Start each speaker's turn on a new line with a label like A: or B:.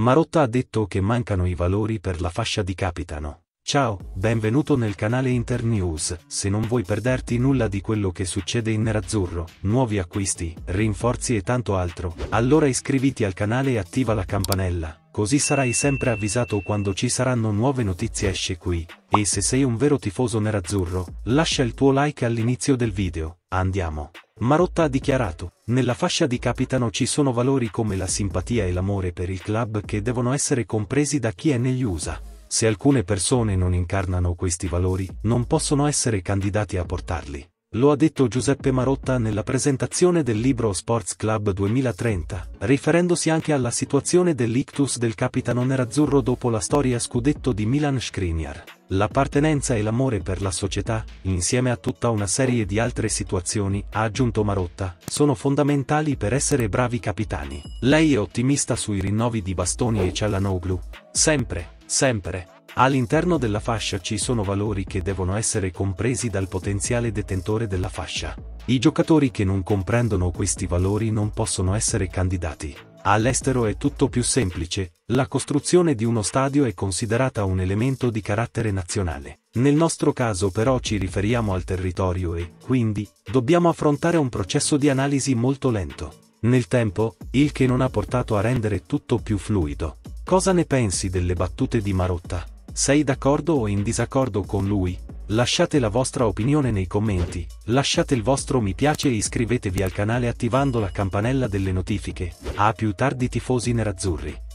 A: Marotta ha detto che mancano i valori per la fascia di capitano. Ciao, benvenuto nel canale Internews, se non vuoi perderti nulla di quello che succede in Nerazzurro, nuovi acquisti, rinforzi e tanto altro, allora iscriviti al canale e attiva la campanella, così sarai sempre avvisato quando ci saranno nuove notizie esce qui, e se sei un vero tifoso nerazzurro, lascia il tuo like all'inizio del video, andiamo! Marotta ha dichiarato, nella fascia di capitano ci sono valori come la simpatia e l'amore per il club che devono essere compresi da chi è negli USA. Se alcune persone non incarnano questi valori, non possono essere candidati a portarli. Lo ha detto Giuseppe Marotta nella presentazione del libro Sports Club 2030, riferendosi anche alla situazione dell'ictus del capitano nerazzurro dopo la storia scudetto di Milan Skriniar. L'appartenenza e l'amore per la società, insieme a tutta una serie di altre situazioni, ha aggiunto Marotta, sono fondamentali per essere bravi capitani. Lei è ottimista sui rinnovi di Bastoni e Cialanoglu? Sempre, sempre. All'interno della fascia ci sono valori che devono essere compresi dal potenziale detentore della fascia. I giocatori che non comprendono questi valori non possono essere candidati. All'estero è tutto più semplice, la costruzione di uno stadio è considerata un elemento di carattere nazionale. Nel nostro caso però ci riferiamo al territorio e, quindi, dobbiamo affrontare un processo di analisi molto lento. Nel tempo, il che non ha portato a rendere tutto più fluido. Cosa ne pensi delle battute di Marotta? Sei d'accordo o in disaccordo con lui? Lasciate la vostra opinione nei commenti, lasciate il vostro mi piace e iscrivetevi al canale attivando la campanella delle notifiche. A più tardi tifosi nerazzurri.